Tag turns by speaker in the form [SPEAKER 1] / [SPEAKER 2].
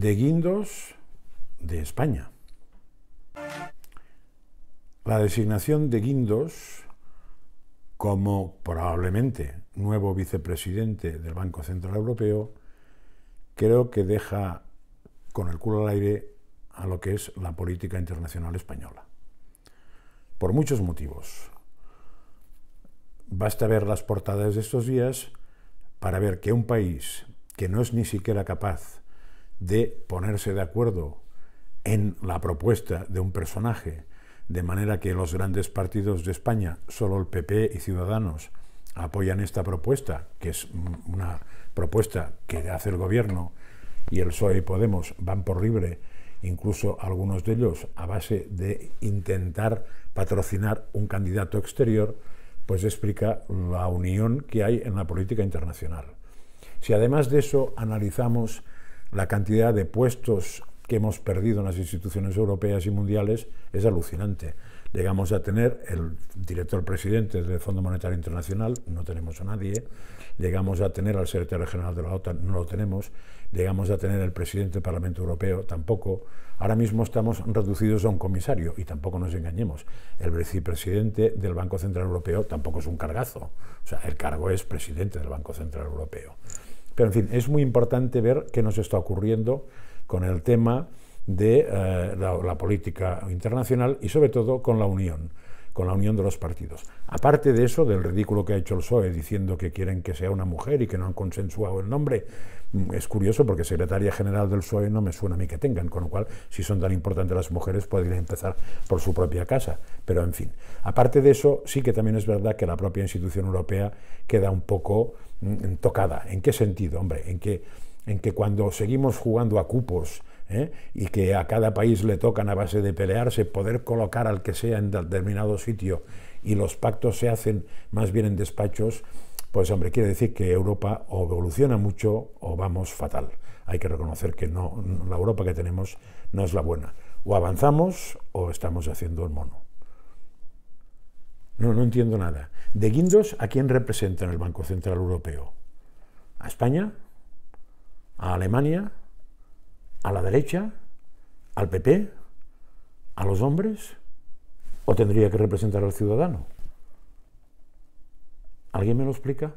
[SPEAKER 1] de Guindos de España. La designación de Guindos como probablemente nuevo vicepresidente del Banco Central Europeo creo que deja con el culo al aire a lo que es la política internacional española. Por muchos motivos. Basta ver las portadas de estos días para ver que un país que no es ni siquiera capaz de ponerse de acuerdo en la propuesta de un personaje, de manera que los grandes partidos de España, solo el PP y Ciudadanos, apoyan esta propuesta, que es una propuesta que hace el gobierno, y el PSOE y Podemos van por libre, incluso algunos de ellos a base de intentar patrocinar un candidato exterior, pues explica la unión que hay en la política internacional. Si además de eso analizamos la cantidad de puestos que hemos perdido en las instituciones europeas y mundiales es alucinante. Llegamos a tener el director presidente del Fondo Monetario Internacional, no tenemos a nadie. Llegamos a tener al secretario general de la OTAN, no lo tenemos. Llegamos a tener el presidente del Parlamento Europeo, tampoco. Ahora mismo estamos reducidos a un comisario y tampoco nos engañemos. El vicepresidente del Banco Central Europeo tampoco es un cargazo. O sea, el cargo es presidente del Banco Central Europeo. Pero en fin, es muy importante ver qué nos está ocurriendo con el tema de eh, la política internacional y sobre todo con la Unión con la unión de los partidos. Aparte de eso, del ridículo que ha hecho el PSOE diciendo que quieren que sea una mujer y que no han consensuado el nombre, mm, es curioso porque secretaria general del PSOE no me suena a mí que tengan, con lo cual, si son tan importantes las mujeres, podrían empezar por su propia casa. Pero, en fin, aparte de eso, sí que también es verdad que la propia institución europea queda un poco mm, tocada. ¿En qué sentido, hombre? En que, en que cuando seguimos jugando a cupos, ¿eh? y que a cada país le tocan a base de pelearse poder colocar al que sea en determinado sitio y los pactos se hacen más bien en despachos, pues hombre, quiere decir que Europa o evoluciona mucho o vamos fatal. Hay que reconocer que no, la Europa que tenemos no es la buena. O avanzamos o estamos haciendo el mono. No, no entiendo nada. De Guindos, ¿a quién representan el Banco Central Europeo? ¿A España? ¿A Alemania? a la derecha, al PP, a los hombres, o tendría que representar al ciudadano. ¿Alguien me lo explica?